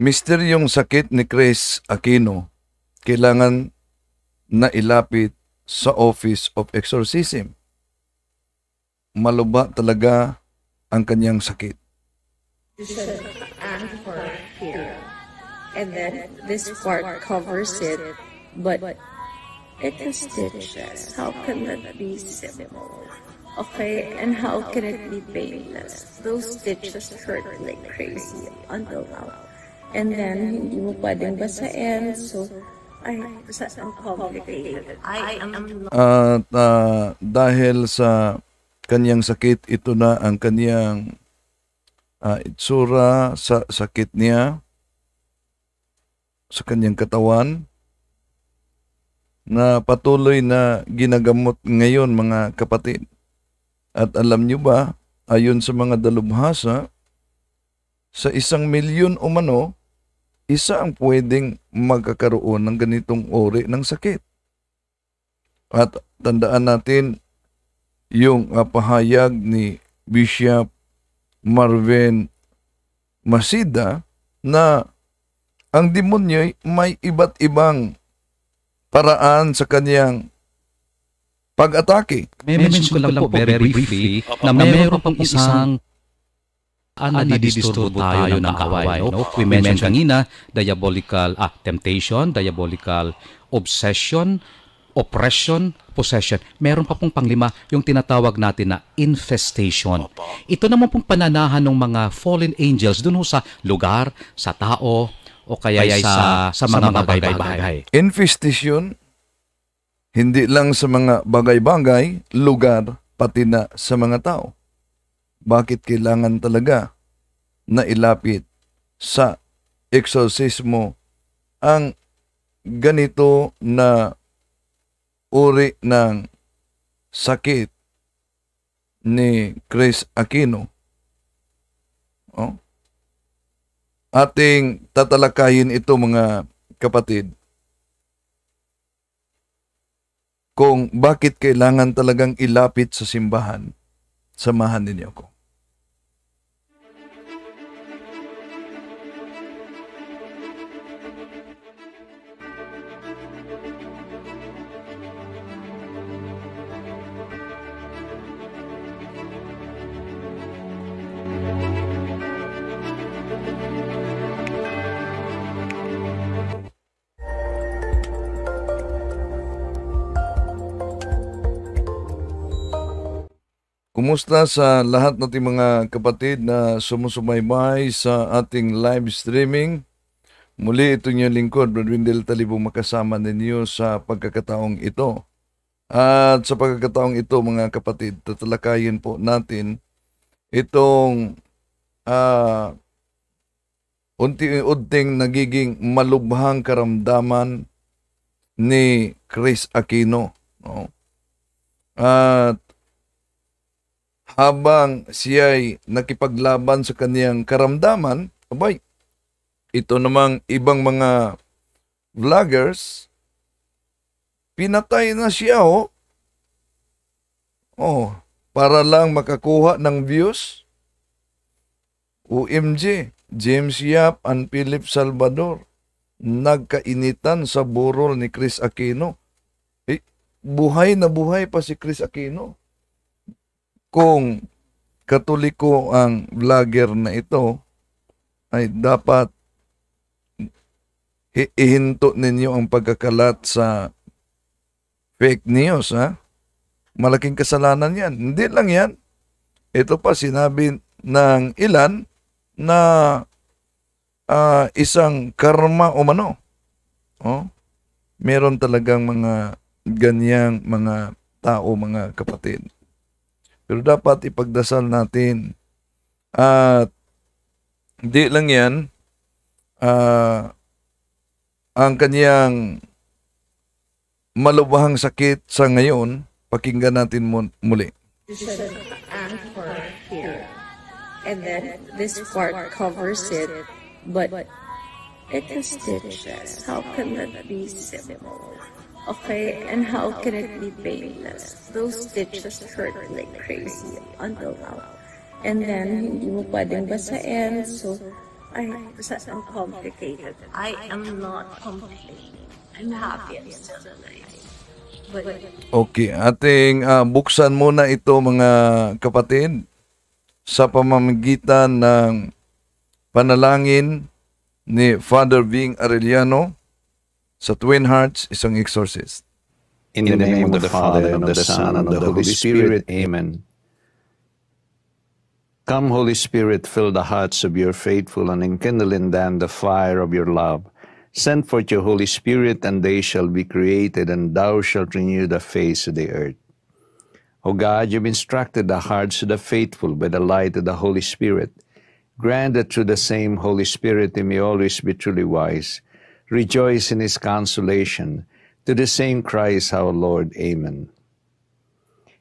yung sakit ni Chris Aquino kailangan na ilapit sa Office of Exorcism. Malubha talaga ang kanyang sakit. And, and then this part covers it, but it is stitches. How can that be simple? Okay, and how can it be painless? Those stitches hurt like crazy until now. And then, hindi mo pwedeng basahin. So, ay, sa, ang complicated. I am... At uh, dahil sa kanyang sakit, ito na ang kanyang uh, itsura sa sakit niya, sa kanyang katawan, na patuloy na ginagamot ngayon mga kapatid. At alam nyo ba, ayon sa mga dalubhasa, sa isang milyon umano isa ang pwedeng magkakaroon ng ganitong uri ng sakit. At tandaan natin yung uh, pahayag ni Bishop Marvin Masida na ang demonyo may iba't ibang paraan sa kanyang pag-atake. May mention ko lang po very briefly na, na meron pang isang at ah, nadidisturbo tayo ng kaaway. No? We mentioned kanina, diabolical ah, temptation, diabolical obsession, oppression, possession. Meron pa pong panglima, yung tinatawag natin na infestation. Ito naman pong pananahan ng mga fallen angels dun sa lugar, sa tao, o kaya sa, sa, sa mga, mga bagay-bagay. Infestation, hindi lang sa mga bagay-bagay, lugar, pati na sa mga tao bakit kailangan talaga na ilapit sa eksorsismo ang ganito na uri ng sakit ni Chris Aquino. Oh. Ating tatalakayin ito mga kapatid. Kung bakit kailangan talagang ilapit sa simbahan, samahan ninyo ako. Kumusta sa lahat nating mga kapatid na sumusumaybay sa ating live streaming? Muli ito niyo lingkod, Brad Windel Talibo, makasama ninyo sa pagkakataong ito. At sa pagkakataong ito mga kapatid, tatalakayin po natin itong uh, unti-unting nagiging malubhang karamdaman ni Chris Aquino. No? At habang siya'y nakipaglaban sa kaniyang karamdaman, abay, ito namang ibang mga vloggers, pinatay na siya oh. Oh, para lang makakuha ng views. OMG, James Yap and Philip Salvador nagkainitan sa burol ni Chris Aquino. Eh, buhay na buhay pa si Chris Aquino kung katoliko ang vlogger na ito, ay dapat ihinto ninyo ang pagkakalat sa fake news, ha? Malaking kasalanan yan. Hindi lang yan. Ito pa sinabi ng ilan na uh, isang karma o mano. Oh, meron talagang mga ganyang mga tao, mga kapatid. Pero dapat ipagdasal natin. At hindi lang yan, uh, ang kanyang malubhang sakit sa ngayon, pakinggan natin muli. And then this part covers it, but it is stitches. How can that be similar? Okay, and how can it be painless? Those stitches hurt like crazy until now. And then, hindi mo pwedeng basahin, so, ay, sa, ang complicated. I am not complaining. I'm happy. I'm still alive. But, okay, ating uh, buksan muna ito mga kapatid sa pamamagitan ng panalangin ni Father Bing Arellano So Twin Hearts, isang exorcist. In, In the, name, name of the Father, and of the Son, and of the Holy Spirit. Spirit. Amen. Come, Holy Spirit, fill the hearts of your faithful and enkindle in them the fire of your love. Send forth your Holy Spirit, and they shall be created, and thou shalt renew the face of the earth. O God, you've instructed the hearts of the faithful by the light of the Holy Spirit. Grant that through the same Holy Spirit they may always be truly wise Rejoice in his consolation. To the same Christ our Lord. Amen.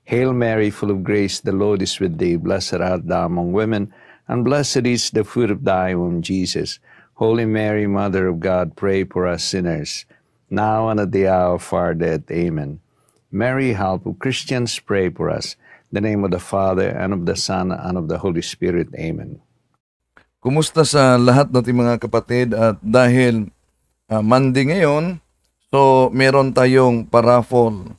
Hail Mary, full of grace, the Lord is with thee. Blessed art thou among women, and blessed is the fruit of thy womb, Jesus. Holy Mary, Mother of God, pray for us sinners, now and at the hour of our death. Amen. Mary, help of Christians, pray for us. In the name of the Father, and of the Son, and of the Holy Spirit. Amen. Kumusta sa lahat nating mga kapatid at dahil uh, Monday ngayon. So, meron tayong paraffol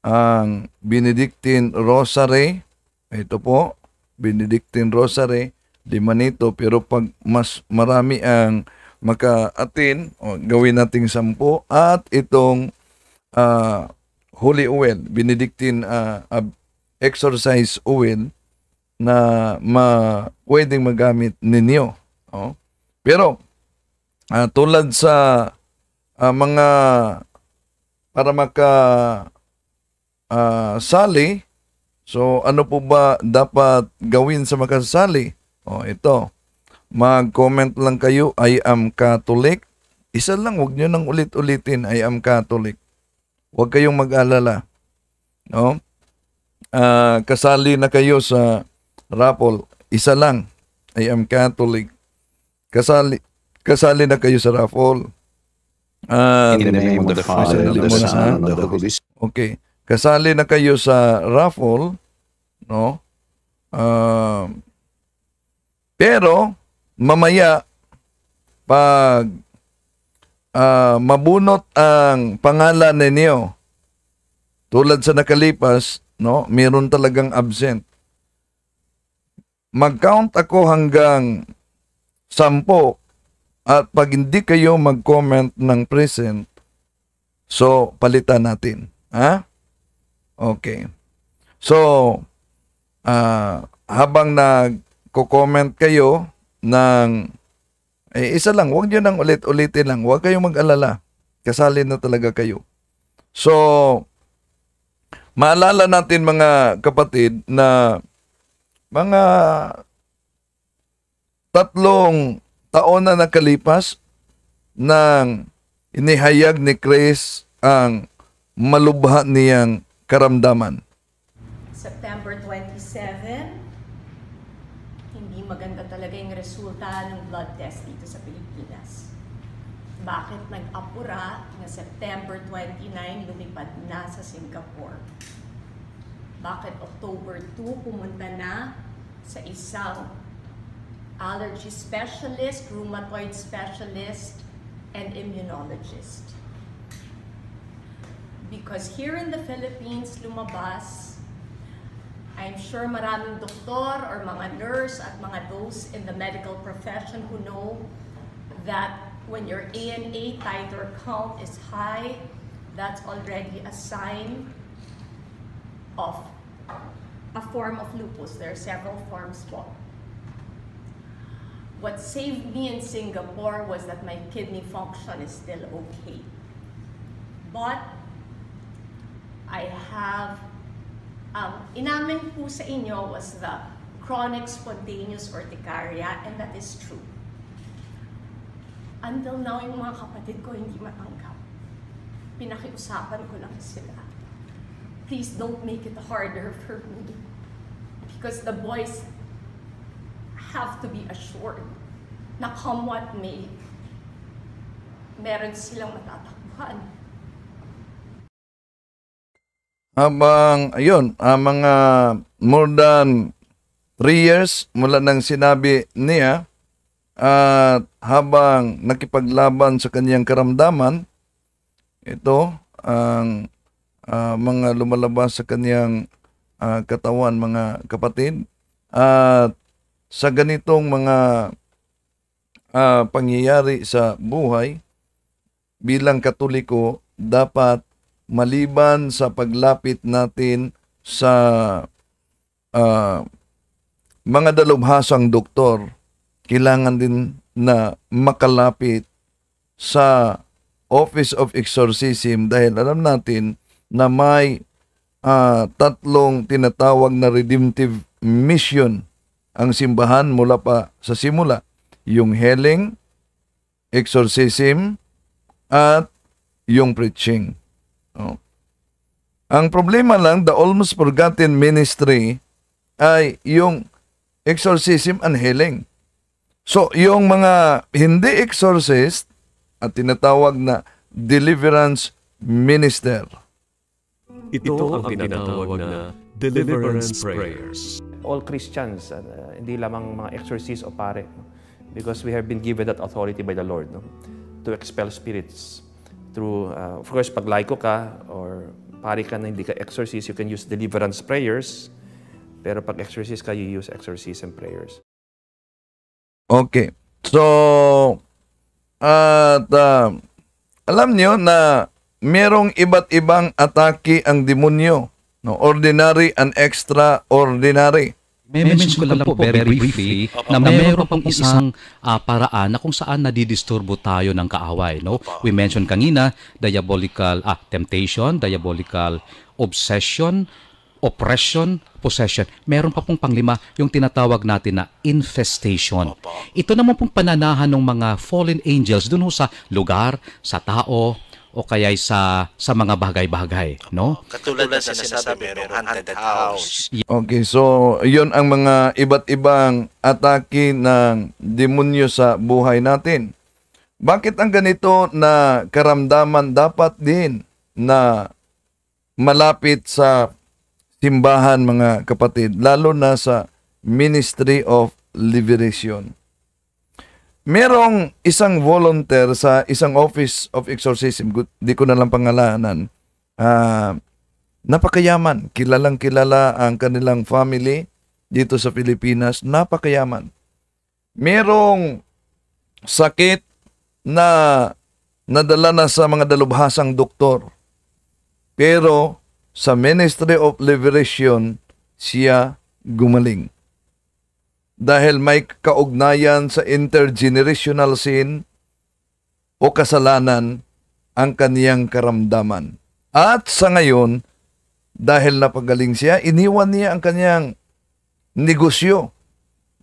ang Benedictine Rosary. Ito po, Benedictine Rosary. Lima nito, pero pag mas marami ang maka-attain, gawin nating sampu. At itong uh, Holy Oil, Benedictine uh, ah, uh, Exercise Oil na ma pwedeng magamit ninyo. Oh. Pero uh, tulad sa uh, mga para maka uh, sali so ano po ba dapat gawin sa makasali oh ito mag-comment lang kayo I am Catholic isa lang wag niyo nang ulit-ulitin I am Catholic wag kayong mag-alala no uh, kasali na kayo sa raffle isa lang I am Catholic kasali Kasali na kayo sa raffle. Uh, In the name of the Father, and of the Son, and of the Holy Spirit. Okay. Kasali na kayo sa raffle, no? Uh, pero, mamaya, pag uh, mabunot ang pangalan ninyo, tulad sa nakalipas, no, meron talagang absent. Mag-count ako hanggang sampo at pag hindi kayo mag-comment ng present, so palitan natin. Ha? Okay. So, uh, habang nag-comment kayo ng eh, isa lang, huwag nyo nang ulit-ulitin lang. Huwag kayong mag-alala. Kasali na talaga kayo. So, maalala natin mga kapatid na mga tatlong taon na nakalipas nang inihayag ni Chris ang malubha niyang karamdaman. September 27, hindi maganda talaga yung resulta ng blood test dito sa Pilipinas. Bakit nag-apura na September 29 lumipad na sa Singapore? Bakit October 2 pumunta na sa isang allergy specialist, rheumatoid specialist, and immunologist. Because here in the Philippines, lumabas, I'm sure maraming doktor or mga nurse at mga those in the medical profession who know that when your ANA titer count is high, that's already a sign of a form of lupus. There are several forms What saved me in Singapore was that my kidney function is still okay. But I have, um, inamin po sa inyo was the chronic spontaneous urticaria and that is true. Until now, yung mga kapatid ko hindi matanggap. Pinakiusapan ko lang sila. Please don't make it harder for me. Because the boys have to be assured na come what may, meron silang matatakbuhan. Habang, ayun, uh, ah, mga more than 3 years mula nang sinabi niya at uh, habang nakipaglaban sa kaniyang karamdaman, ito ang uh, mga lumalabas sa kaniyang uh, ah, katawan mga kapatid at sa ganitong mga uh, pangyayari sa buhay bilang katoliko dapat maliban sa paglapit natin sa uh, mga dalubhasang doktor kailangan din na makalapit sa Office of Exorcism dahil alam natin na may uh, tatlong tinatawag na redemptive mission ang simbahan mula pa sa simula, yung healing, exorcism, at yung preaching. Oh. Ang problema lang, the almost forgotten ministry ay yung exorcism and healing. So, yung mga hindi exorcist at tinatawag na deliverance minister. Ito ang tinatawag na deliverance prayers all Christians, uh, hindi lamang mga exorcists o pare. No? Because we have been given that authority by the Lord no? to expel spirits. Through, uh, of course, pag laiko ka or pare ka na hindi ka exorcist, you can use deliverance prayers. Pero pag exorcist ka, you use exorcism prayers. Okay. So, at uh, alam niyo na merong iba't ibang atake ang demonyo. No, ordinary and extraordinary. May mention ko lang po very briefly na mayroon pang isang uh, paraan na kung saan nadidisturbo tayo ng kaaway. No? We mentioned kanina, diabolical ah, temptation, diabolical obsession, oppression, possession. Meron pa pong panglima yung tinatawag natin na infestation. Ito naman pong pananahan ng mga fallen angels dun sa lugar, sa tao, o kaya sa sa mga bagay-bagay, no? Katulad na sa sinasabi, merong haunted house. Okay, so yun ang mga iba't ibang atake ng demonyo sa buhay natin. Bakit ang ganito na karamdaman dapat din na malapit sa simbahan mga kapatid, lalo na sa Ministry of Liberation? merong isang volunteer sa isang office of exorcism, di ko na lang pangalanan, uh, napakayaman, kilalang kilala ang kanilang family dito sa Pilipinas, napakayaman. Merong sakit na nadala na sa mga dalubhasang doktor. Pero sa Ministry of Liberation, siya gumaling dahil may kaugnayan sa intergenerational sin o kasalanan ang kaniyang karamdaman. At sa ngayon, dahil napagaling siya, iniwan niya ang kaniyang negosyo.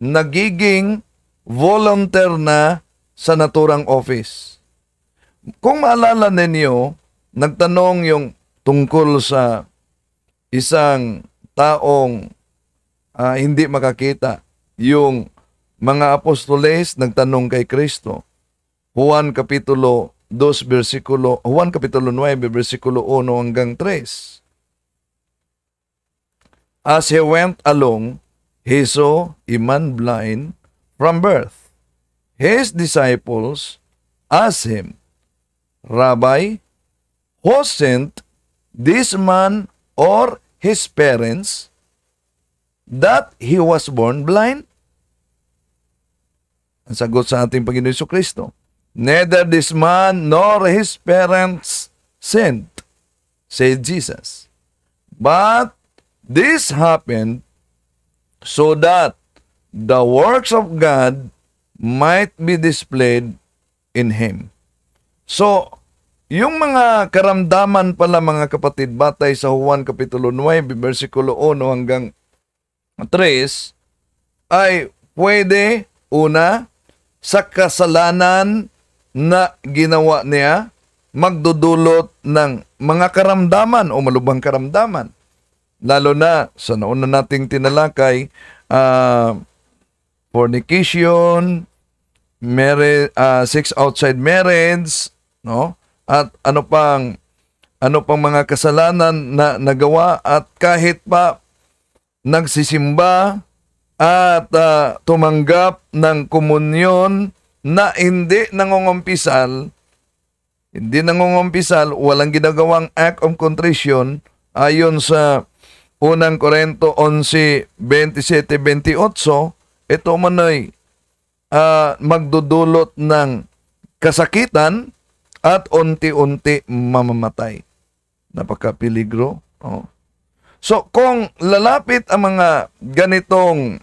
Nagiging volunteer na sa naturang office. Kung maalala ninyo, nagtanong yung tungkol sa isang taong uh, hindi makakita yung mga apostoles nagtanong kay Kristo. Juan Kapitulo 2, versikulo, Juan Kapitulo 9, versikulo 1 hanggang 3. As he went along, he saw a man blind from birth. His disciples asked him, Rabbi, who sent this man or his parents that he was born blind? Ang sagot sa ating Panginoon Iso Kristo. Neither this man nor his parents sinned, said Jesus. But this happened so that the works of God might be displayed in him. So, yung mga karamdaman pala mga kapatid batay sa Juan Kapitulo 9, versikulo 1 hanggang 3 ay pwede, una, sa kasalanan na ginawa niya magdudulot ng mga karamdaman o malubhang karamdaman. Lalo na sa nauna nating tinalakay, uh, fornication, marriage, uh, ah, sex outside marriage, no? At ano pang ano pang mga kasalanan na nagawa at kahit pa nagsisimba at uh, tumanggap ng komunyon na hindi nangongompisal, hindi nangongompisal, walang ginagawang act of contrition ayon sa unang Korento 11.27-28, ito manoy uh, ah, magdudulot ng kasakitan at unti-unti mamamatay. Napakapiligro. Oh. So kung lalapit ang mga ganitong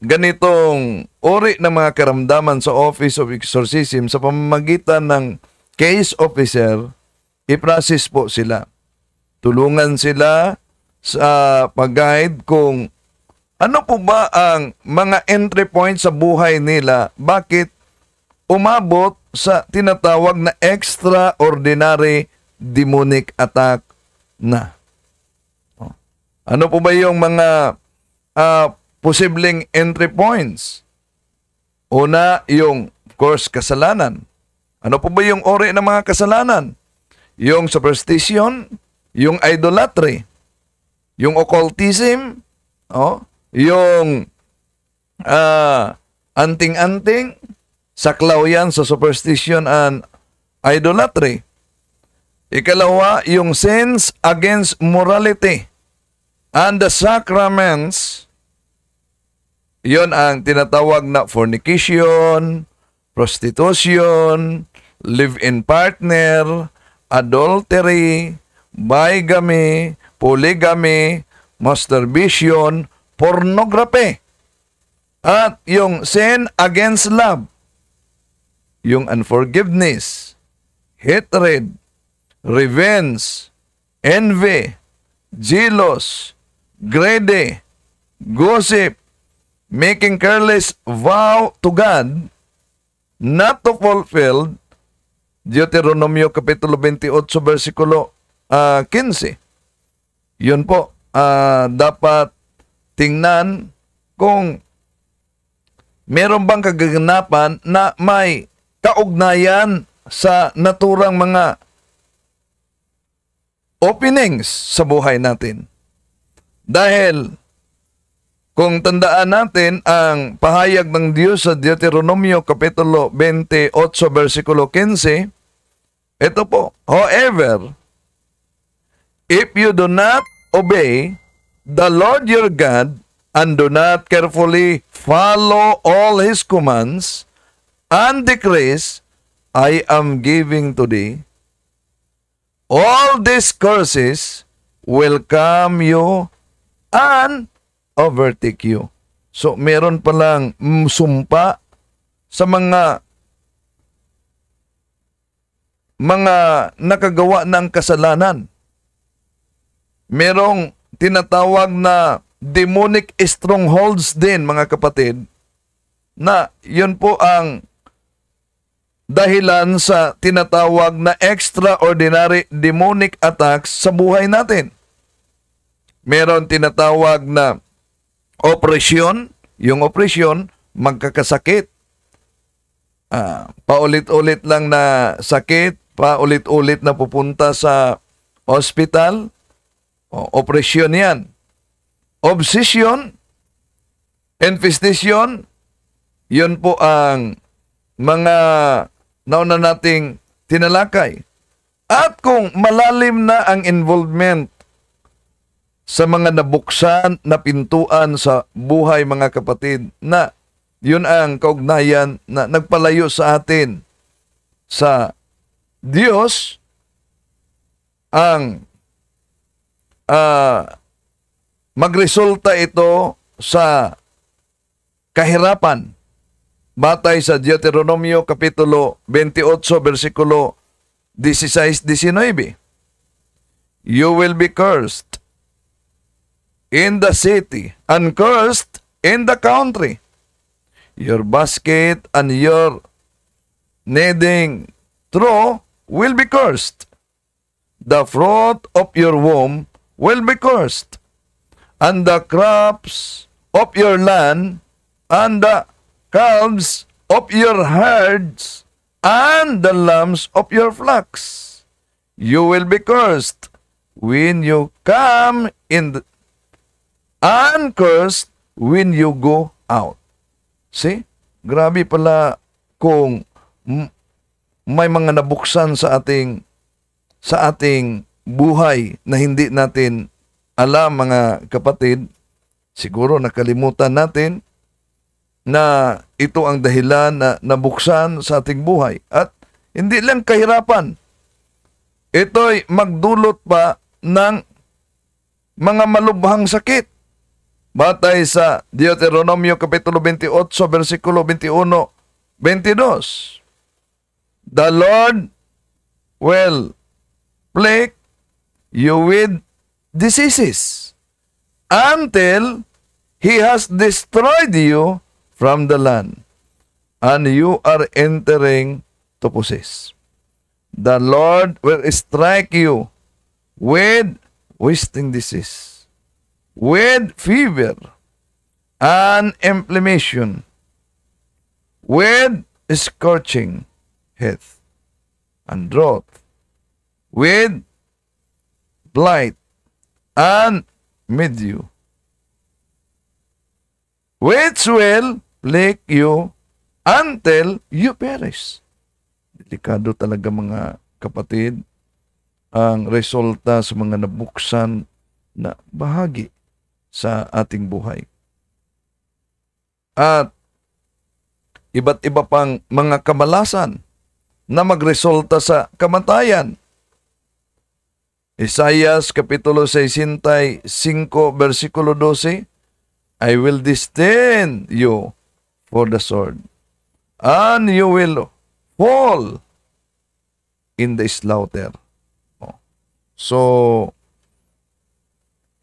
ganitong uri ng mga karamdaman sa Office of Exorcism sa pamamagitan ng case officer, i-process po sila. Tulungan sila sa pag-guide kung ano po ba ang mga entry points sa buhay nila, bakit umabot sa tinatawag na extraordinary demonic attack na. Oh. Ano po ba yung mga uh, posibleng entry points. Una, yung, of course, kasalanan. Ano po ba yung ori ng mga kasalanan? Yung superstition, yung idolatry, yung occultism, oh, yung uh, anting-anting, saklaw yan sa superstition and idolatry. Ikalawa, yung sins against morality and the sacraments Yon ang tinatawag na fornication, prostitution, live-in partner, adultery, bigamy, polygamy, masturbation, pornography. At yung sin against love, yung unforgiveness, hatred, revenge, envy, jealous, greedy, gossip, making careless vow to God not to fulfill Deuteronomio Kapitulo 28 versikulo uh, ah, 15. Yun po, uh, dapat tingnan kung meron bang kaganapan na may kaugnayan sa naturang mga openings sa buhay natin. Dahil kung tandaan natin ang pahayag ng Diyos sa Deuteronomio Kapitulo 28, versikulo 15, ito po, However, if you do not obey the Lord your God and do not carefully follow all His commands and decrees I am giving to thee, all these curses will come you and overtake you. So, meron palang mm, sumpa sa mga mga nakagawa ng kasalanan. Merong tinatawag na demonic strongholds din, mga kapatid, na yun po ang dahilan sa tinatawag na extraordinary demonic attacks sa buhay natin. Meron tinatawag na Opresyon, yung opresyon, magkakasakit. Ah, paulit-ulit lang na sakit, paulit-ulit na pupunta sa hospital, o, opresyon yan. Obsession, infestation, yun po ang mga nauna nating tinalakay. At kung malalim na ang involvement sa mga nabuksan na pintuan sa buhay mga kapatid na yun ang kaugnayan na nagpalayo sa atin sa Diyos ang uh, magresulta ito sa kahirapan batay sa Deuteronomio Kapitulo 28, versikulo 16-19. You will be cursed in the city, and cursed in the country. Your basket and your kneading trough will be cursed. The fruit of your womb will be cursed, and the crops of your land, and the calves of your herds, and the lambs of your flocks. You will be cursed when you come in the. and cursed when you go out. See? Grabe pala kung may mga nabuksan sa ating sa ating buhay na hindi natin alam mga kapatid, siguro nakalimutan natin na ito ang dahilan na nabuksan sa ating buhay at hindi lang kahirapan. Ito'y magdulot pa ng mga malubhang sakit Batay sa Deuteronomio Kapitulo 28, versikulo 21, 22. The Lord will plague you with diseases until He has destroyed you from the land and you are entering to possess. The Lord will strike you with wasting disease with fever and inflammation, with scorching heat and drought, with blight and mildew, which will plague you until you perish. Delikado talaga mga kapatid ang resulta sa mga nabuksan na bahagi sa ating buhay. At iba't iba pang mga kamalasan na magresulta sa kamatayan. Isayas Kapitulo 65, versikulo 12, I will disdain you for the sword, and you will fall in the slaughter. Oh. So,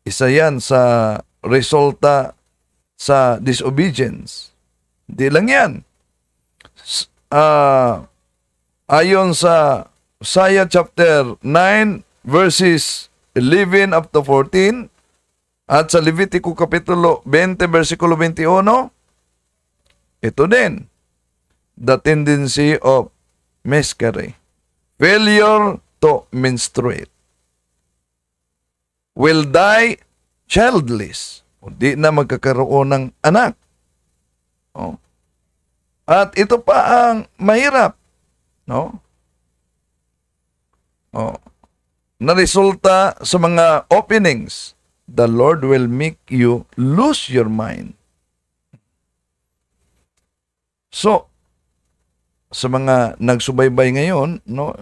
isa yan sa resulta sa disobedience. Di lang yan. Uh, ayon sa Isaiah chapter 9 verses 11 up to 14 at sa Levitico kapitulo 20 versikulo 21 ito din the tendency of miscarry failure to menstruate will die childless. O di na magkakaroon ng anak. O. At ito pa ang mahirap. No? O. Na resulta sa mga openings, the Lord will make you lose your mind. So, sa mga nagsubaybay ngayon, no,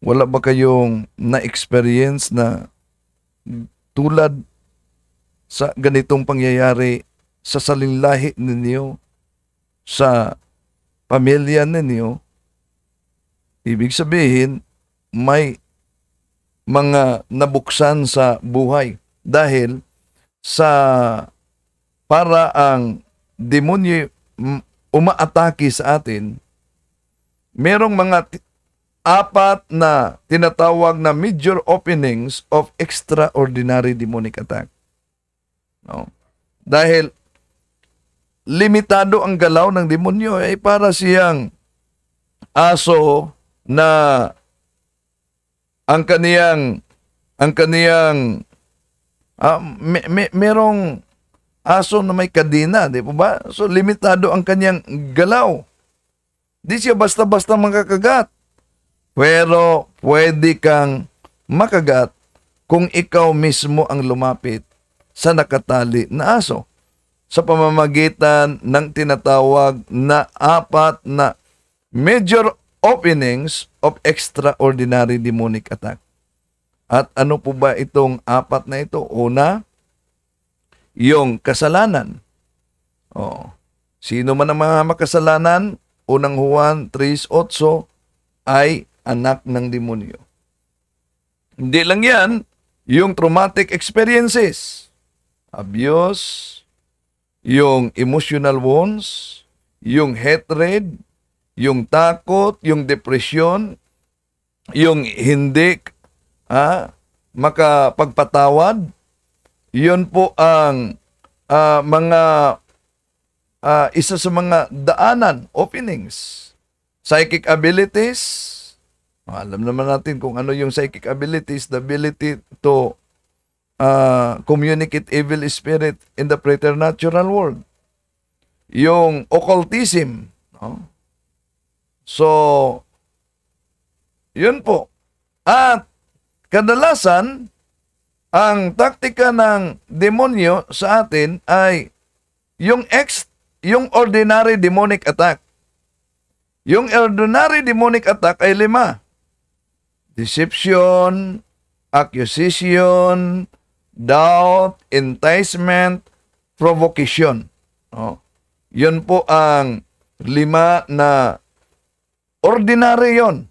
wala ba kayong na-experience na tulad sa ganitong pangyayari sa salinlahi ninyo, sa pamilya ninyo, ibig sabihin, may mga nabuksan sa buhay dahil sa para ang demonyo mm, umaatake sa atin, merong mga apat na tinatawag na major openings of extraordinary demonic attack. No? Dahil limitado ang galaw ng demonyo ay eh, para siyang aso na ang kaniyang ang kaniyang uh, me, me, merong aso na may kadina, di po ba? So limitado ang kaniyang galaw. Di siya basta-basta makakagat. Pero pwede kang makagat kung ikaw mismo ang lumapit sa nakatali na aso sa pamamagitan ng tinatawag na apat na major openings of extraordinary demonic attack. At ano po ba itong apat na ito? Una, yung kasalanan. Oh. Sino man ang mga makasalanan, unang Juan 3.8 ay anak ng demonyo. Hindi lang yan, yung traumatic experiences, abuse, yung emotional wounds, yung hatred, yung takot, yung depression, yung hindi ah, makapagpatawad, yun po ang uh, mga uh, isa sa mga daanan, openings, psychic abilities, alam naman natin kung ano yung psychic abilities, the ability to uh, communicate evil spirit in the preternatural world. Yung occultism. No? So, yun po. At kadalasan, ang taktika ng demonyo sa atin ay yung ex, yung ordinary demonic attack. Yung ordinary demonic attack ay lima deception, accusation, doubt, enticement, provocation. Oh. Yun po ang lima na ordinary yon.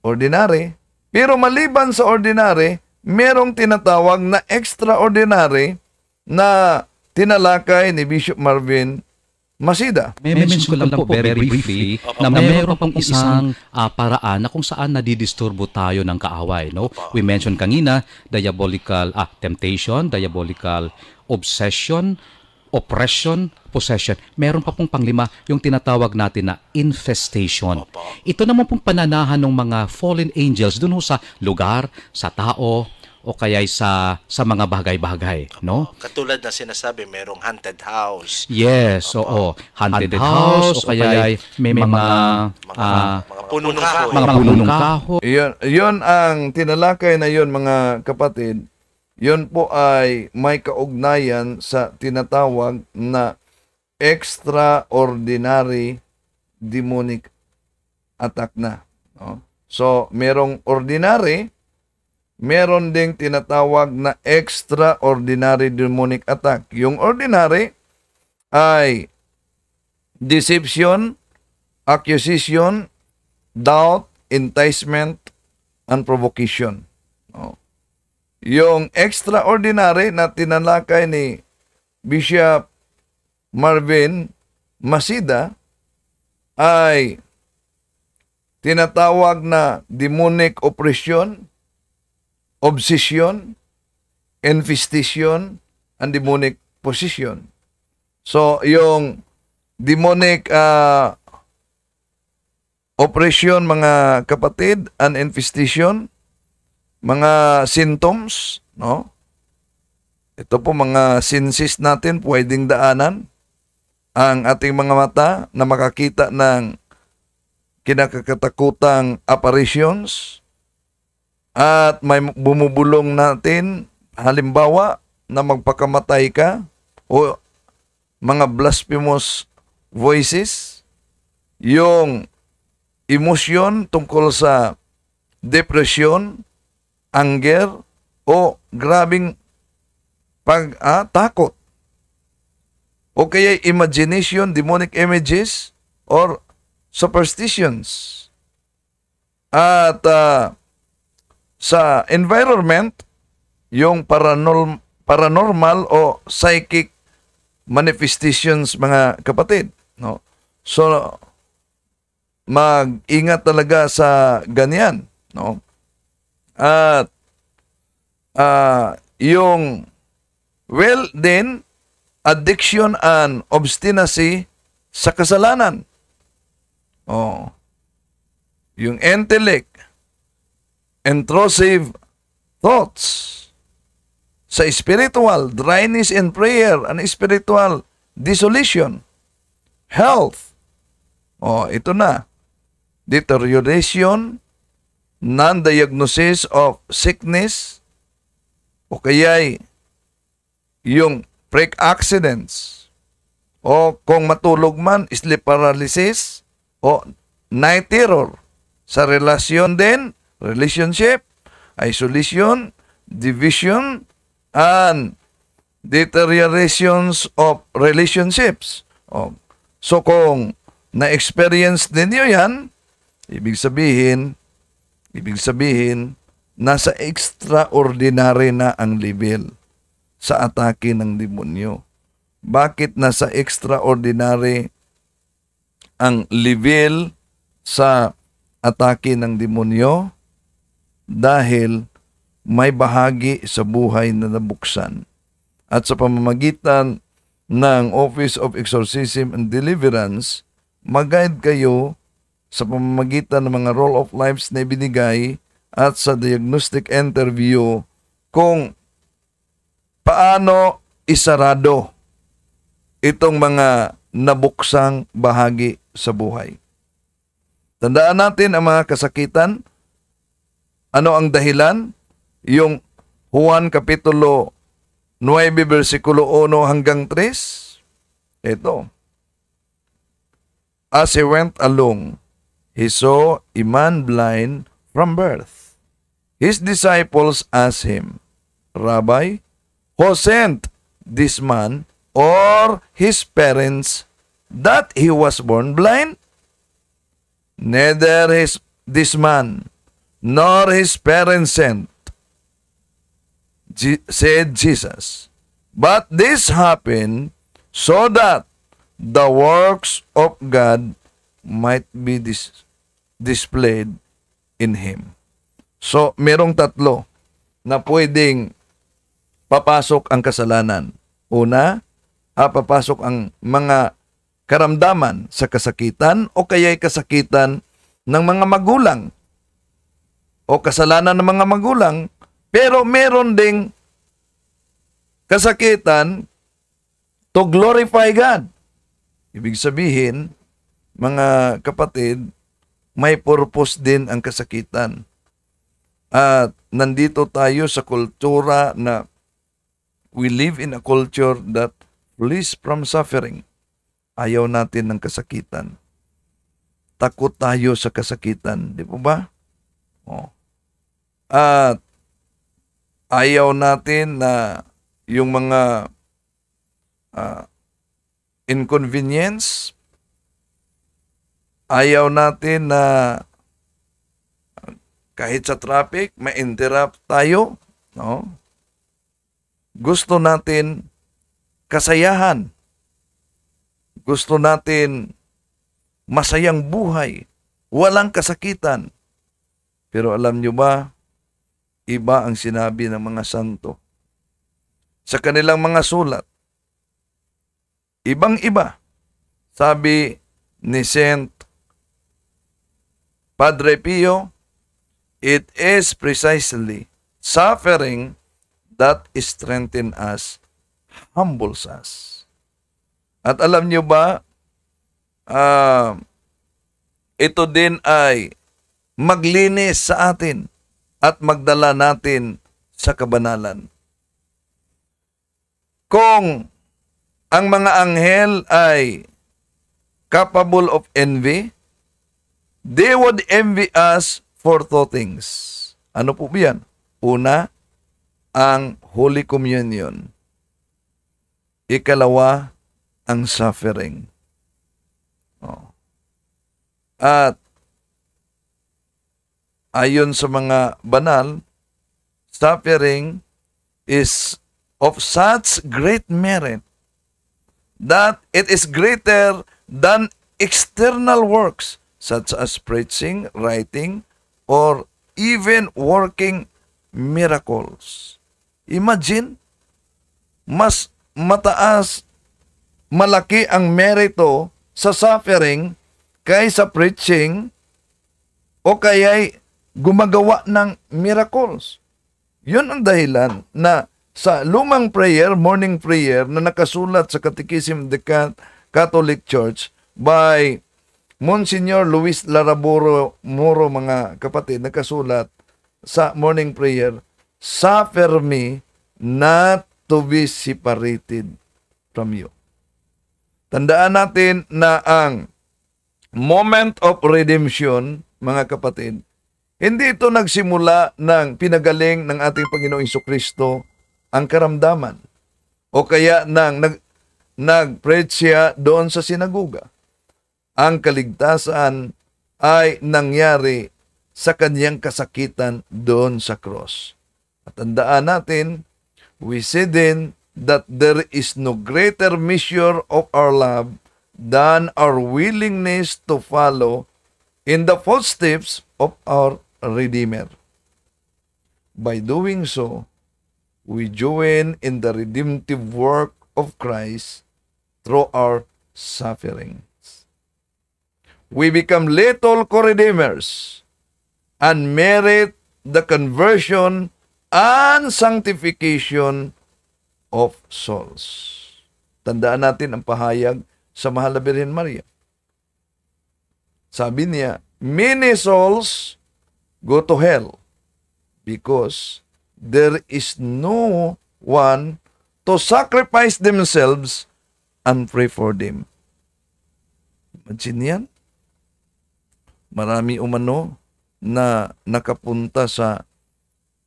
Ordinary. Pero maliban sa ordinary, merong tinatawag na extraordinary na tinalakay ni Bishop Marvin Masida. May mention ko lang po very briefly na mayroon pong isang uh, paraan na kung saan nadidisturbo tayo ng kaaway. No? We mentioned kanina, diabolical ah, temptation, diabolical obsession, oppression, possession. Meron pa pong panglima yung tinatawag natin na infestation. Ito naman pong pananahan ng mga fallen angels dun sa lugar, sa tao, o kaya sa sa mga bagay-bagay, no? Katulad na sinasabi, merong haunted house. Yes, oo. Haunted, haunted house, o kaya may, mga mga, ah, mga, uh, mga kahoy. Mga punong kahoy. Yun, yun ang tinalakay na yun mga kapatid. Yun po ay may kaugnayan sa tinatawag na extraordinary demonic attack na. No? So, merong ordinary meron ding tinatawag na extraordinary demonic attack. Yung ordinary ay deception, accusation, doubt, enticement, and provocation. No? Yung extraordinary na tinalakay ni Bishop Marvin Masida ay tinatawag na demonic oppression, obsession, infestation, and demonic possession. So, yung demonic uh, operation, mga kapatid, and infestation, mga symptoms, no? Ito po mga senses natin pwedeng daanan ang ating mga mata na makakita ng kinakakatakutang apparitions, at may bumubulong natin, halimbawa, na magpakamatay ka o mga blasphemous voices, yung emosyon tungkol sa depression, anger, o grabing pag-atakot. O kaya imagination, demonic images, or superstitions. At uh, sa environment, yung paranormal, paranormal o psychic manifestations mga kapatid. No? So, mag-ingat talaga sa ganyan. No? At uh, yung well then addiction and obstinacy sa kasalanan. Oh. Yung intellect, intrusive thoughts. Sa spiritual, dryness in prayer and spiritual dissolution. Health. Oh, ito na. Deterioration, non-diagnosis of sickness, o kaya'y yung freak accidents, o kung matulog man, sleep paralysis, o night terror. Sa relasyon din, relationship, isolation, division, and deteriorations of relationships. Oh. So kung na-experience ninyo yan, ibig sabihin, ibig sabihin, nasa extraordinary na ang level sa atake ng demonyo. Bakit nasa extraordinary ang level sa atake ng demonyo? dahil may bahagi sa buhay na nabuksan. At sa pamamagitan ng Office of Exorcism and Deliverance, mag-guide kayo sa pamamagitan ng mga role of lives na ibinigay at sa diagnostic interview kung paano isarado itong mga nabuksang bahagi sa buhay. Tandaan natin ang mga kasakitan ano ang dahilan? Yung Juan Kapitulo 9, versikulo 1 hanggang 3. Ito. As he went along, he saw a man blind from birth. His disciples asked him, Rabbi, who sent this man or his parents that he was born blind? Neither his, this man nor his parents sent, said Jesus. But this happened so that the works of God might be dis- displayed in Him. So, merong tatlo na pwedeng papasok ang kasalanan. Una, ah, papasok ang mga karamdaman sa kasakitan o kaya'y kasakitan ng mga magulang o kasalanan ng mga magulang, pero meron ding kasakitan to glorify God. Ibig sabihin, mga kapatid, may purpose din ang kasakitan. At nandito tayo sa kultura na we live in a culture that flees from suffering. Ayaw natin ng kasakitan. Takot tayo sa kasakitan, di po ba? Oh. At ayaw natin na yung mga uh, inconvenience, ayaw natin na kahit sa traffic, ma-interrupt tayo. No? Gusto natin kasayahan. Gusto natin masayang buhay. Walang kasakitan. Pero alam nyo ba, Iba ang sinabi ng mga santo sa kanilang mga sulat. Ibang-iba, sabi ni Saint Padre Pio, it is precisely suffering that strengthens us, humbles us. At alam niyo ba, uh, ito din ay maglinis sa atin at magdala natin sa kabanalan. Kung ang mga anghel ay capable of envy, they would envy us for two things. Ano po ba yan? Una, ang Holy Communion. Ikalawa, ang suffering. Oh. At ayon sa mga banal, suffering is of such great merit that it is greater than external works such as preaching, writing, or even working miracles. Imagine, mas mataas, malaki ang merito sa suffering kaysa preaching o kaya'y gumagawa ng miracles. Yun ang dahilan na sa lumang prayer, morning prayer, na nakasulat sa Catechism of the Catholic Church by Monsignor Luis Laraburo Moro, mga kapatid, nakasulat sa morning prayer, Suffer me not to be separated from you. Tandaan natin na ang moment of redemption, mga kapatid, hindi ito nagsimula ng pinagaling ng ating Panginoong Kristo ang karamdaman o kaya nang nag, nag-preach siya doon sa sinaguga. Ang kaligtasan ay nangyari sa kanyang kasakitan doon sa cross. At tandaan natin, we see din that there is no greater measure of our love than our willingness to follow in the footsteps of our Redeemer. By doing so, we join in the redemptive work of Christ through our sufferings. We become little co-redeemers and merit the conversion and sanctification of souls. Tandaan natin ang pahayag sa Mahal na Birhen Maria. Sabi niya, many souls go to hell because there is no one to sacrifice themselves and pray for them. Imagine yan. Marami umano na nakapunta sa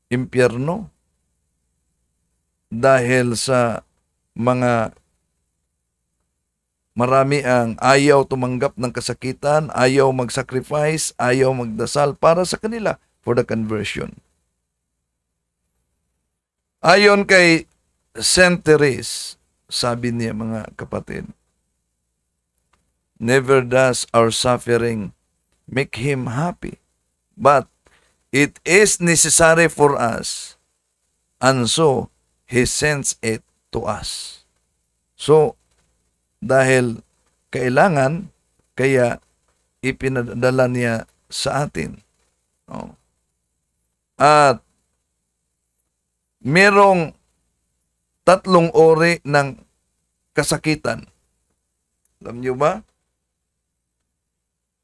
impyerno dahil sa mga Marami ang ayaw tumanggap ng kasakitan, ayaw mag-sacrifice, ayaw magdasal para sa kanila for the conversion. Ayon kay Saint Therese, sabi niya mga kapatid, Never does our suffering make him happy, but it is necessary for us, and so he sends it to us. So, dahil kailangan kaya ipinadala niya sa atin. No? At merong tatlong ori ng kasakitan. Alam niyo ba?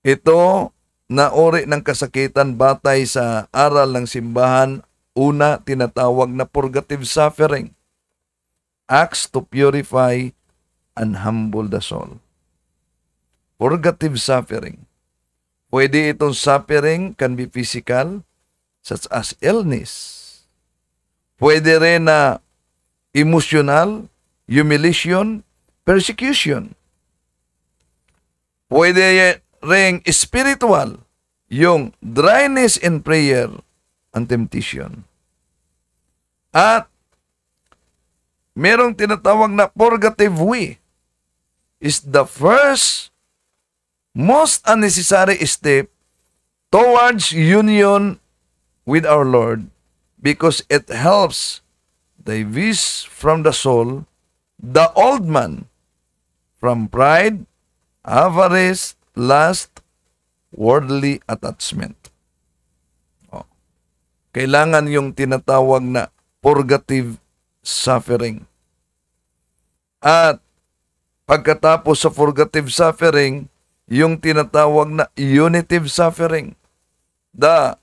Ito na ori ng kasakitan batay sa aral ng simbahan, una tinatawag na purgative suffering, acts to purify and humble the soul. Purgative suffering. Pwede itong suffering can be physical, such as illness. Pwede rin na emotional, humiliation, persecution. Pwede rin spiritual, yung dryness in prayer and temptation. At merong tinatawag na purgative way is the first most unnecessary step towards union with our Lord because it helps divest from the soul the old man from pride, avarice, lust, worldly attachment. Oh. Kailangan yung tinatawag na purgative suffering. At Pagkatapos sa purgative suffering, yung tinatawag na unitive suffering. The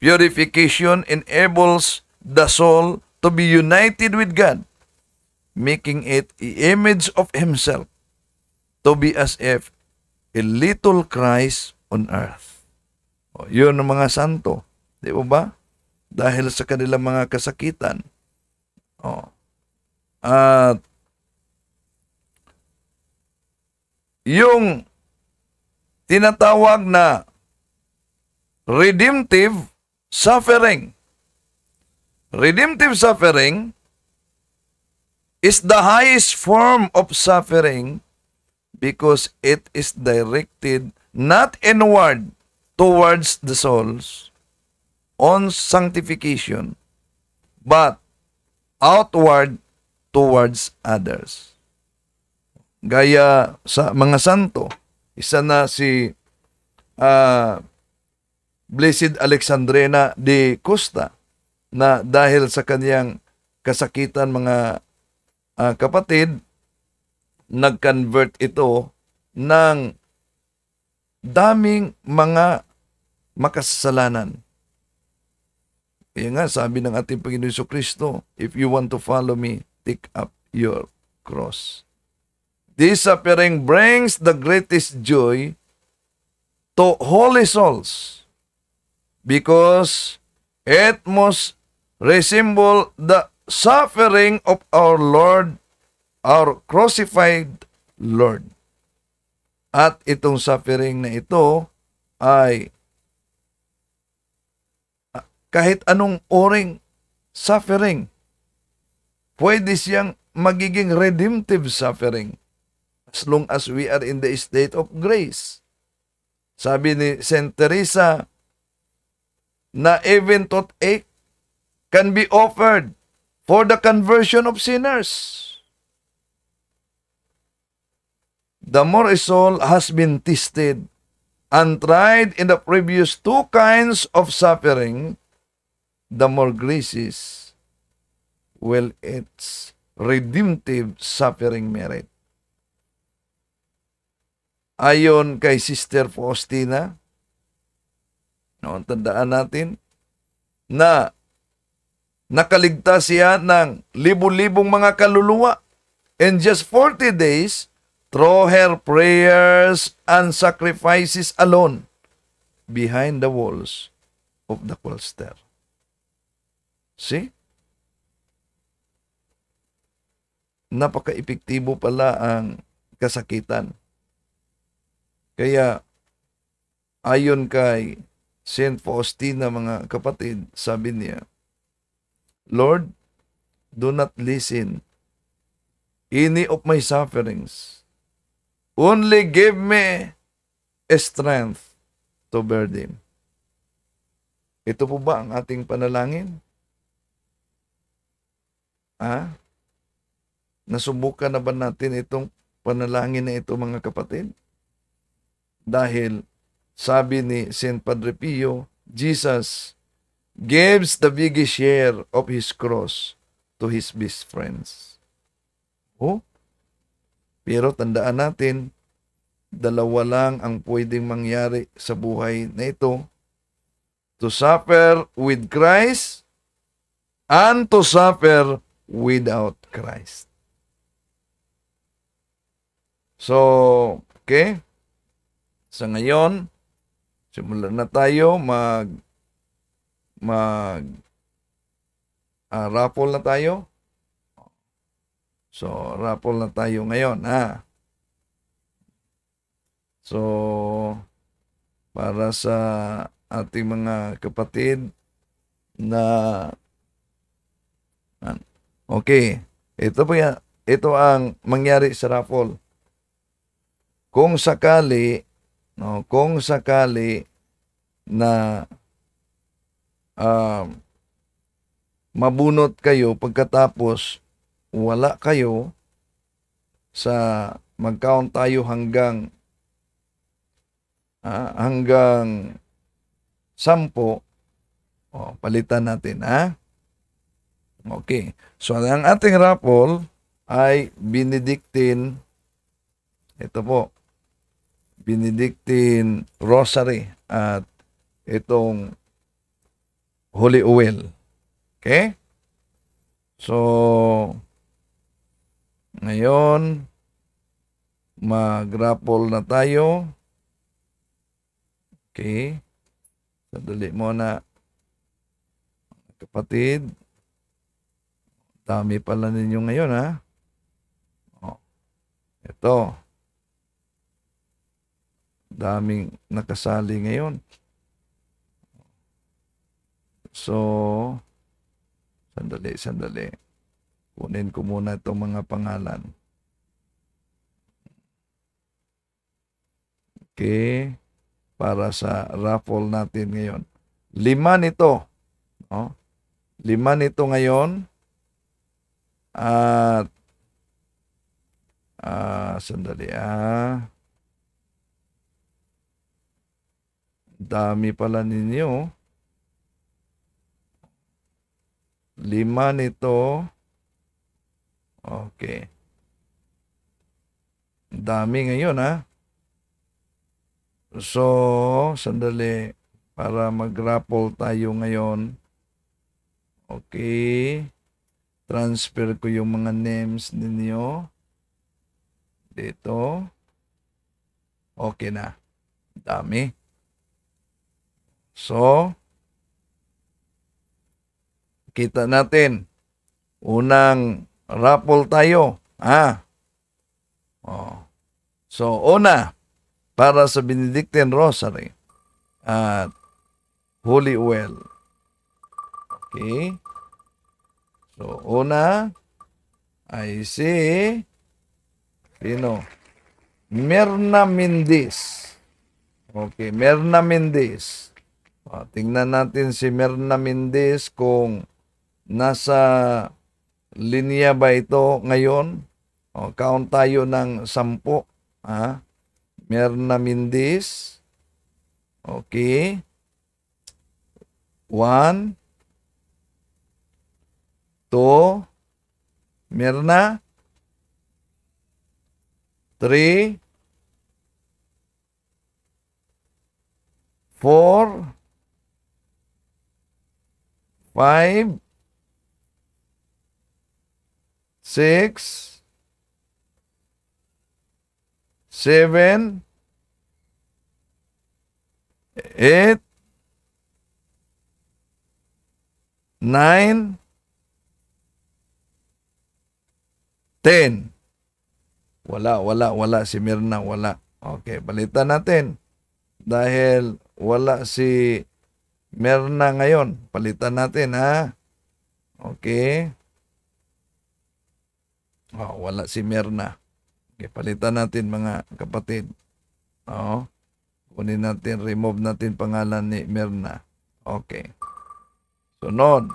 purification enables the soul to be united with God, making it a image of Himself, to be as if a little Christ on earth. O, yun ang mga santo, di ba ba? Dahil sa kanilang mga kasakitan. O. At yung tinatawag na redemptive suffering. Redemptive suffering is the highest form of suffering because it is directed not inward towards the souls on sanctification but outward towards others. Gaya sa mga santo, isa na si uh, Blessed Alexandrena de Costa na dahil sa kanyang kasakitan mga uh, kapatid, nag-convert ito ng daming mga makasalanan. Kaya nga, sabi ng ating Panginoon Kristo, if you want to follow me, take up your cross. This suffering brings the greatest joy to holy souls because it must resemble the suffering of our Lord, our crucified Lord. At itong suffering na ito ay ah, kahit anong oring suffering, pwede siyang magiging redemptive suffering as long as we are in the state of grace. Sabi ni St. Teresa, na even toothache can be offered for the conversion of sinners. The more a soul has been tested and tried in the previous two kinds of suffering, the more graces will its redemptive suffering merit ayon kay Sister Faustina, no, tandaan natin, na nakaligtas siya ng libu-libong mga kaluluwa in just 40 days through her prayers and sacrifices alone behind the walls of the cloister. See? Napaka-epektibo pala ang kasakitan kaya ayon kay St. Faustina mga kapatid, sabi niya, Lord, do not listen any of my sufferings. Only give me a strength to bear them. Ito po ba ang ating panalangin? Ha? Nasubukan na ba natin itong panalangin na ito mga kapatid? Dahil sabi ni St. Padre Pio, Jesus gives the biggest share of His cross to His best friends. Oh, pero tandaan natin, dalawa lang ang pwedeng mangyari sa buhay na ito. To suffer with Christ and to suffer without Christ. So, okay? Sa ngayon, simulan na tayo mag mag uh, raffle na tayo. So, raffle na tayo ngayon, ha. So, para sa ating mga kapatid na Okay. Ito po yan. Ito ang mangyari sa raffle. Kung sakali No, kung sakali na uh, mabunot kayo pagkatapos wala kayo sa mag-count tayo hanggang uh, hanggang sampo oh, palitan natin ha okay so ang ating raffle ay Benedictine ito po Benedictine Rosary at itong Holy Oil. Okay? So, ngayon, mag na tayo. Okay. mo na, Kapatid. Dami pala ninyo ngayon, ha? Ito. Oh, Ito daming nakasali ngayon. So, sandali, sandali. Kunin ko muna itong mga pangalan. Okay. Para sa raffle natin ngayon. Lima nito. No? Lima nito ngayon. At, ah, sandali ah. Dami pala ninyo. Lima nito. Okay. Dami ngayon ha. So, sandali para mag-grapple tayo ngayon. Okay. Transfer ko yung mga names ninyo. Dito. Okay na. Dami. So, kita natin. Unang raffle tayo. Ah. Oh. So, una, para sa Benedictine Rosary at Holy Well. Okay. So, una, I see, Sino? Merna Mendez. Okay, Merna Mendez. Uh, tingnan natin si Merna Mendez kung nasa linya ba ito ngayon. O, oh, count tayo ng sampu. Ha? Merna Mendez. Okay. One. Two. Merna. Three. Four five, six, seven, eight, nine, ten. Wala, wala, wala si Mirna, wala. Okay, balitan natin. Dahil wala si Meron na ngayon. Palitan natin ha. Okay. Oh, wala si Merna. Okay, palitan natin mga kapatid. Oo. Oh, kunin natin, remove natin pangalan ni Merna. Okay. Sunod.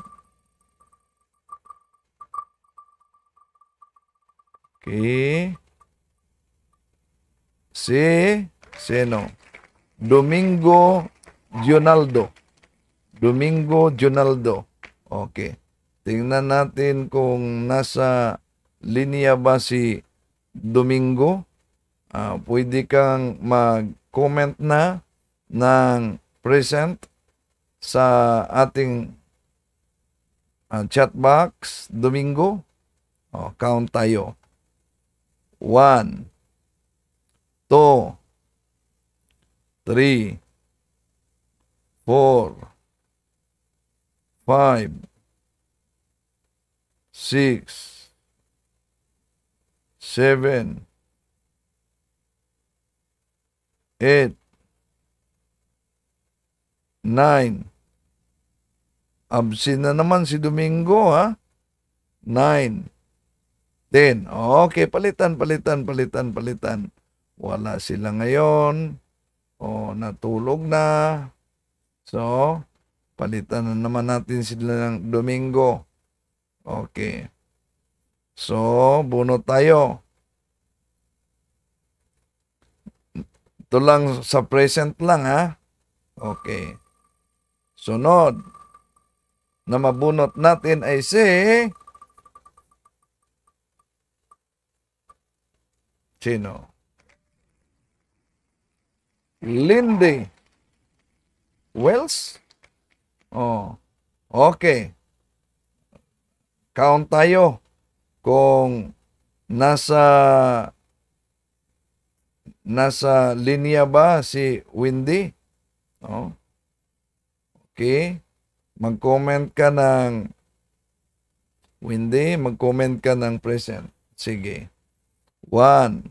Okay. Si, sino? Domingo Gionaldo. Domingo Junaldo. Okay. Tingnan natin kung nasa linya ba si Domingo. Uh, pwede kang mag-comment na ng present sa ating uh, chat box. Domingo, oh, count tayo. 1, 2, 3, 4, five, six, seven, eight, nine. Absent na naman si Domingo, ha? Nine, ten. Okay, palitan, palitan, palitan, palitan. Wala sila ngayon. O, oh, natulog na. So, Palitan na naman natin sila ng Domingo. Okay. So, bunot tayo. Ito lang sa present lang ha. Okay. Sunod na mabunot natin ay si Chino. Lindy Wells Oh. Okay. Count tayo kung nasa nasa linya ba si Windy? Oh. Okay. Mag-comment ka ng Windy, mag-comment ka ng present. Sige. One.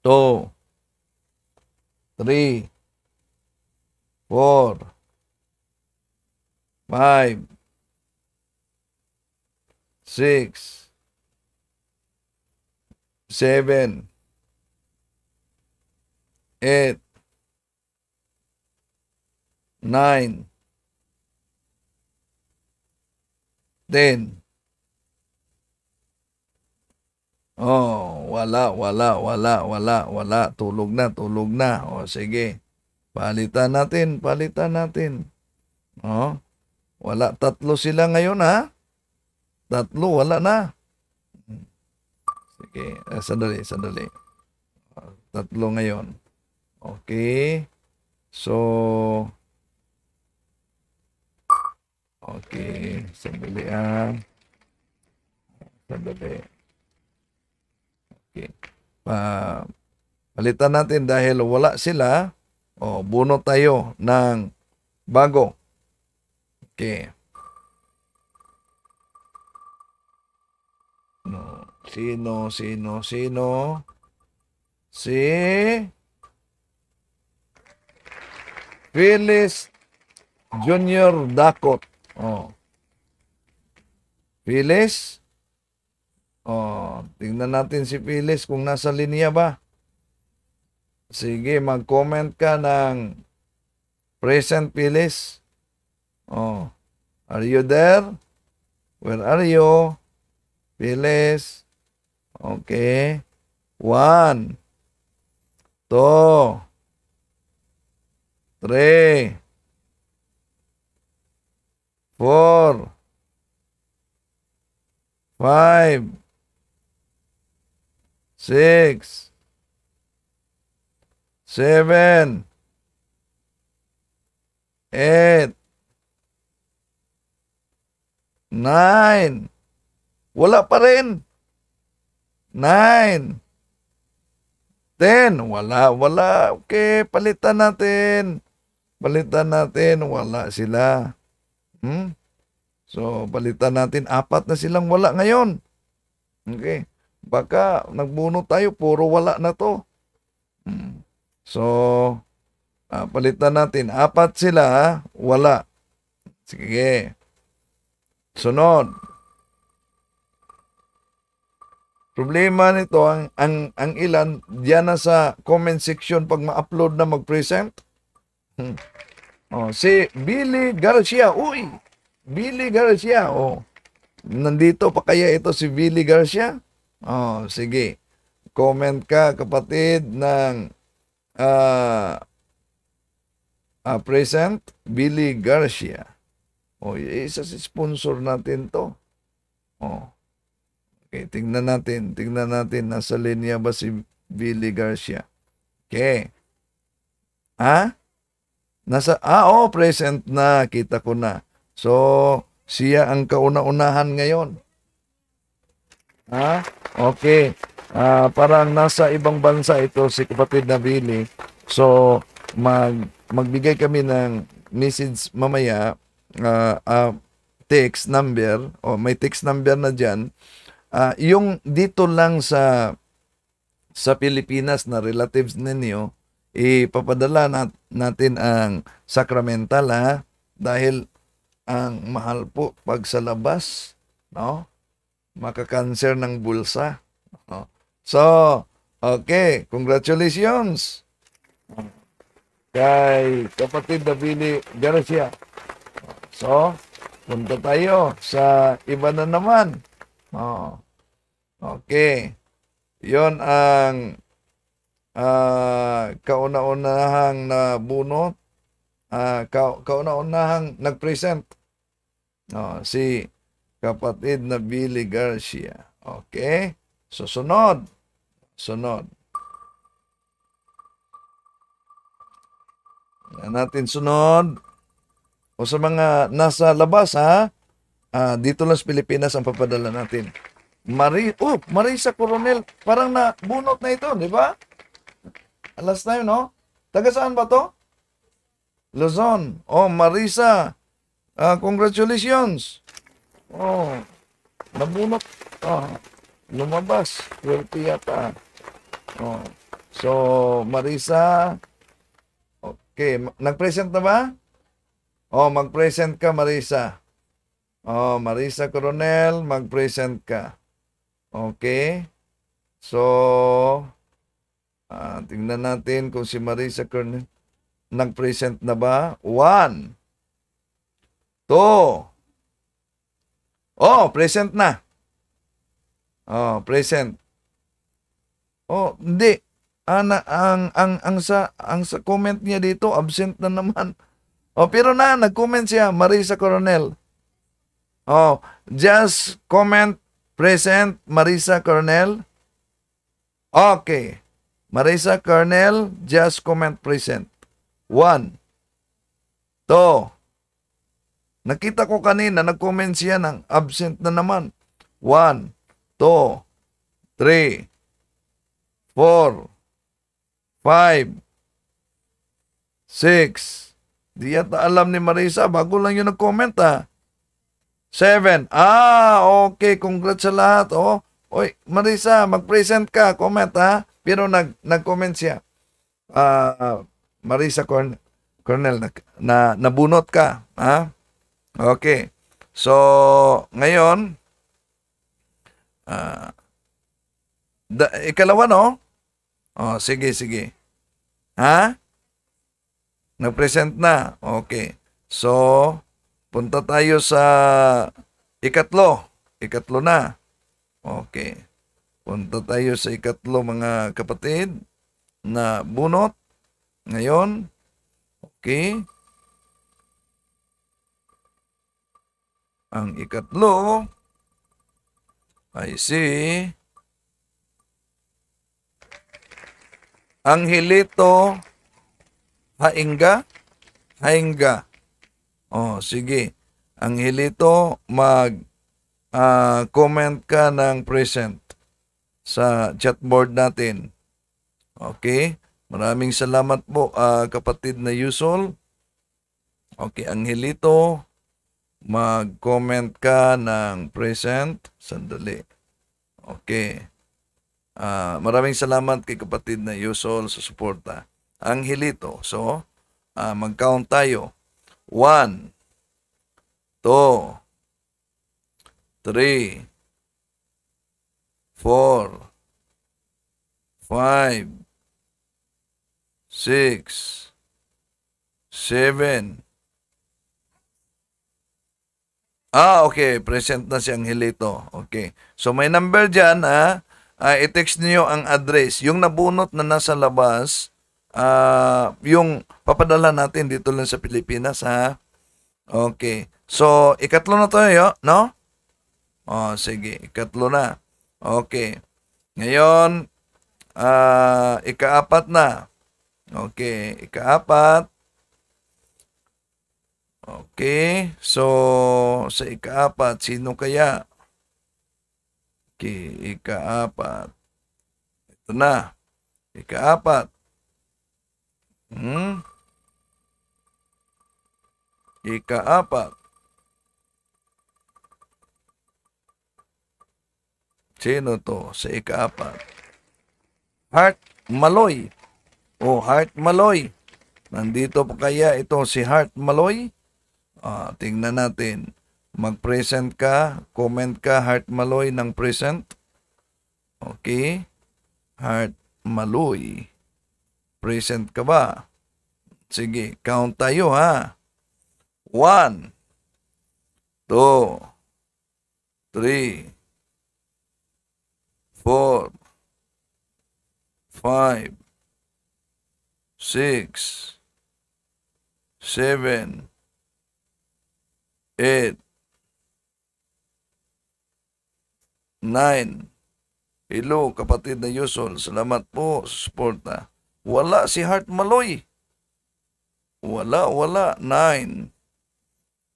Two. Three. Four five, six, seven, eight, nine, ten. Oh, wala, wala, wala, wala, wala. Tulog na, tulog na. O, oh, sige. Palitan natin, palitan natin. Oh. Wala. Tatlo sila ngayon ha. Tatlo. Wala na. Sige. Uh, sandali. Sandali. Tatlo ngayon. Okay. So. Okay. Sandali ha. Sandali. Okay. Pa, palitan natin dahil wala sila. oh, buno tayo ng bago. Okay. No. Sino, sino, sino? Si... Phyllis Junior Dakot. Oh. Phyllis? Oh, tingnan natin si Phyllis kung nasa linya ba. Sige, mag-comment ka ng present Phyllis. Oh, are you there? Where are you? Please, Okay. One. Two. Three. Four. Five. Six. Seven. Eight. Nine. Wala pa rin. Nine. Ten. Wala, wala. Okay, palitan natin. Palitan natin. Wala sila. Hmm? So, palitan natin. Apat na silang wala ngayon. Okay. Baka nagbuno tayo, puro wala na to. Hmm. So, ah, palitan natin. Apat sila, wala. Sige. Sunod. Problema nito, ang, ang, ang ilan, diyan na sa comment section pag ma-upload na mag-present. Hmm. Oh, si Billy Garcia. Uy! Billy Garcia. Oh. Nandito pa kaya ito si Billy Garcia? Oh, sige. Comment ka kapatid ng uh, uh, present Billy Garcia. O, isa eh, sa sponsor natin to. Oh. Okay, tingnan natin. Tingnan natin, nasa linya ba si Billy Garcia? Okay. Ha? Nasa, ah, oh, present na. Kita ko na. So, siya ang kauna-unahan ngayon. Ha? Okay. Ah, parang nasa ibang bansa ito si kapatid na Billy. So, mag, magbigay kami ng message mamaya uh, uh, text number o oh, may text number na diyan uh, ah, yung dito lang sa sa Pilipinas na relatives ninyo ipapadala nat natin ang sacramental ha dahil ang mahal po pag sa labas no makakanser ng bulsa no? so okay congratulations kay kapatid Davili Garcia So, punta tayo sa iba na naman. Oh. Okay. Yon ang uh, kauna-unahang na bunot. Uh, ah, kauna-unahang nag-present. Oh, si kapatid na Billy Garcia. Okay? Susunod. Sunod. Yan natin sunod o sa mga nasa labas ha, uh, dito lang sa Pilipinas ang papadala natin. Mari, oh, Marisa Coronel, parang na bunot na ito, di ba? Alas na yun, no? Taga saan ba to? Luzon. Oh, Marisa. Uh, congratulations. Oh, nabunot. Oh, lumabas. 12 yata. Oh. So, Marisa. Okay, nag-present na ba? Oh, mag-present ka, Marisa. Oh, Marisa Coronel, mag-present ka. Okay? So, ah, tingnan natin kung si Marisa Coronel nag-present na ba. One. Two. Oh, present na. Oh, present. Oh, hindi. Ana, ah, ang, ang, ang, sa, ang sa comment niya dito, absent na naman. Oh, pero na, nag-comment siya, Marisa Coronel. Oh, just comment present Marisa Coronel. Okay. Marisa Coronel, just comment present. One. Two. Nakita ko kanina, nag-comment siya ng absent na naman. One, two, three, four, five, six, Di yata alam ni Marisa. Bago lang yun nag-comment ha. Ah. Seven. Ah, okay. Congrats sa lahat. Oh. Oy, Marisa, mag-present ka. Comment ha. Ah. Pero nag, nag-comment siya. Uh, Marisa Corn Cornel, na, na, nabunot ka. Ha? Okay. So, ngayon, uh, da, ikalawa no? Oh, sige, sige. Ha? Nag-present na. Okay. So, punta tayo sa ikatlo. Ikatlo na. Okay. Punta tayo sa ikatlo mga kapatid na bunot. Ngayon. Okay. Ang ikatlo ay si Angelito Haingga? Haingga. Oh, sige. Ang hilito, mag uh, comment ka ng present sa chatboard natin. Okay? Maraming salamat po uh, kapatid na Yusol. Okay, ang hilito, mag-comment ka ng present. Sandali. Okay. Uh, maraming salamat kay kapatid na Yusol sa suporta. Ah anghilito. So, uh, mag-count tayo. 1, 2, 3, 4, 5, 6, 7, Ah, okay. Present na si Angelito. Okay. So, may number dyan, ha? Ah. ah, i-text niyo ang address. Yung nabunot na nasa labas, uh, yung papadala natin dito lang sa Pilipinas, ha? Okay. So, ikatlo na tayo, eh, oh, no? Oh, sige, ikatlo na. Okay. Ngayon, uh, ikaapat na. Okay, ikaapat. Okay, so sa ikaapat, sino kaya? Okay, ikaapat. Ito na. Ikaapat. Hmm? Ikaapat. Sino to sa ikaapat? Hart Maloy. O Heart Maloy. Nandito pa kaya ito si Heart Maloy? Ah, tingnan natin. Mag-present ka, comment ka Heart Maloy ng present. Okay. Hart Maloy. Present ka ba? Sige, count tayo ha. 1, 2, 3, 4, 5, 6, 7, 8, 9. Hello, kapatid na Yusol. Salamat po sa suporta. Wala si Hart Maloy. Wala, wala. 9.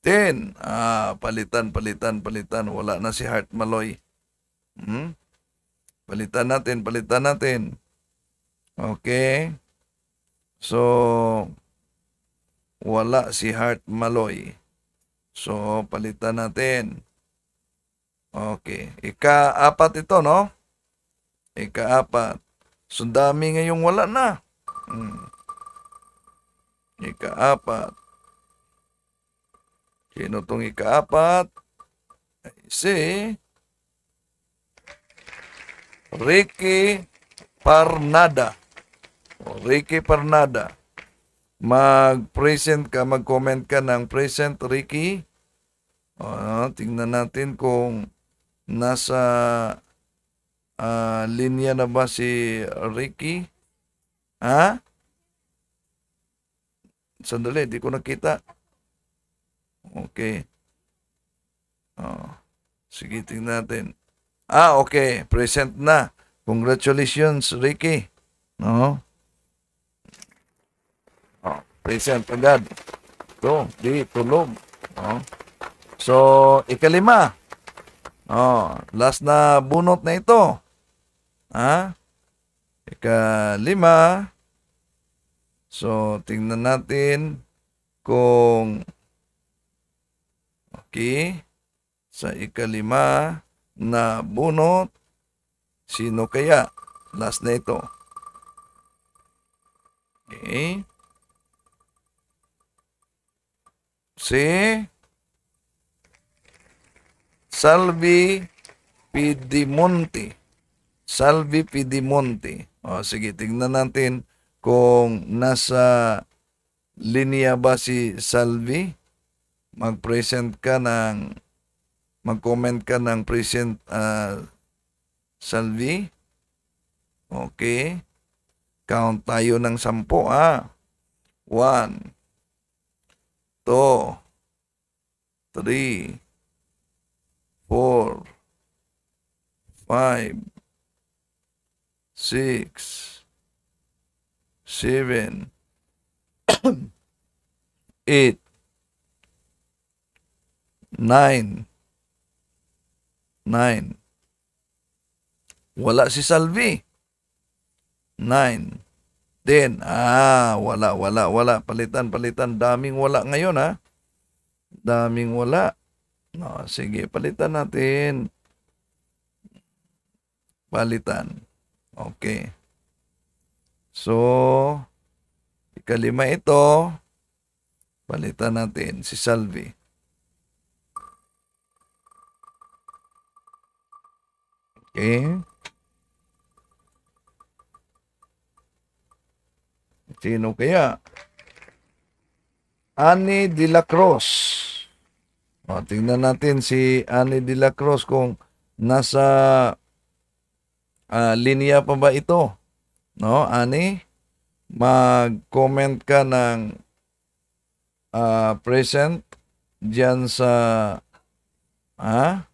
10. Ah, palitan, palitan, palitan. Wala na si Hart Maloy. Hmm? Palitan natin, palitan natin. Okay. So, wala si Hart Maloy. So, palitan natin. Okay. Ika-apat ito, no? Ika-apat. So dami ngayong wala na. Hmm. Ika-apat. Sino tong ika-apat? Ay si Ricky Parnada. O, Ricky Parnada. Mag-present ka, mag-comment ka ng present Ricky. O, tingnan natin kung nasa Uh, linya na ba si Ricky? Ha? Sandali, di ko nakita. Okay. Oh. Sige, tingnan natin. Ah, okay. Present na. Congratulations, Ricky. No? Oh, present agad. So, di, tulog. No? So, ikalima. Oh, last na bunot na ito. Ha? Ika-lima. So, tingnan natin kung okay sa ikalima na bunot sino kaya last na ito okay si Salvi Pidimonte Salvi Pidimonte. O, sige, tingnan natin kung nasa linya ba si Salvi. Mag-present ka ng, mag-comment ka ng present uh, ah, Salvi. Okay. Count tayo ng sampo, ah. One, two, three, four, five, six, seven, eight, nine, nine. Wala si Salvi. Nine. Ten. Ah, wala, wala, wala. Palitan, palitan. Daming wala ngayon, ha? Daming wala. No, ah, sige, palitan natin. Palitan. Okay. So, ikalima ito, palitan natin si Salvi. Okay. Sino kaya? Annie De La Cruz. O, tingnan natin si Annie De La Cruz kung nasa uh, linya pa ba ito? No, ani? Mag-comment ka ng uh, present diyan sa ha?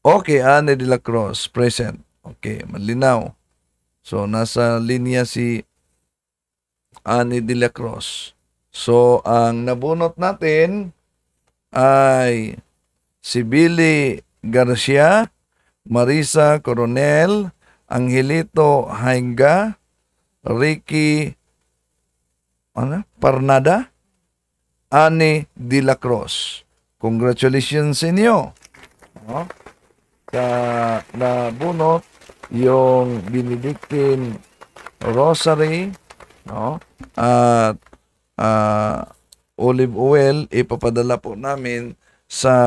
Okay, Ani de la Cruz, present. Okay, malinaw. So, nasa linya si Ani de la Cruz. So, ang nabunot natin ay si Billy Garcia, Marisa Coronel, Angelito Hainga, Ricky ano, Parnada, Ani De La Cruz. Congratulations sa inyo. No? Sa na bunot yung Benedictine Rosary no? at uh, olive oil ipapadala po namin sa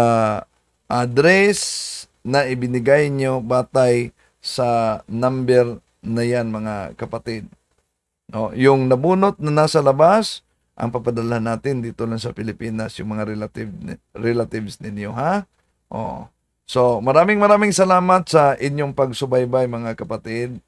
address na ibinigay nyo batay sa number na yan mga kapatid. No, yung nabunot na nasa labas, ang papadala natin dito lang sa Pilipinas yung mga relative relatives ninyo ha. Oh. So, maraming maraming salamat sa inyong pagsubaybay mga kapatid.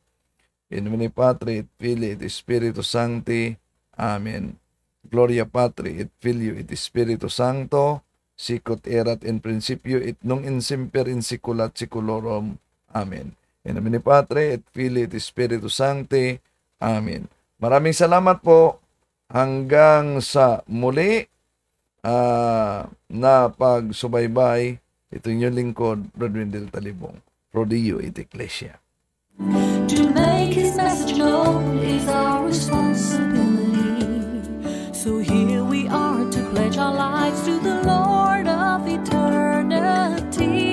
In nomine Patri et Filii et Spiritus Sancti. Amen. Gloria Patri et Filio et Spiritus Sancto sicut erat in principio et nung simper in siculat siculorum. Amen. In nomine Patri et Fili et Spiritu Sancti. Amen. Maraming salamat po hanggang sa muli uh, na pagsubaybay. Ito yung lingkod, Brad Wendell Talibong. Rodeo et Ecclesia. To make his message known is our responsibility. So here we are to pledge our lives to the Lord. guilty.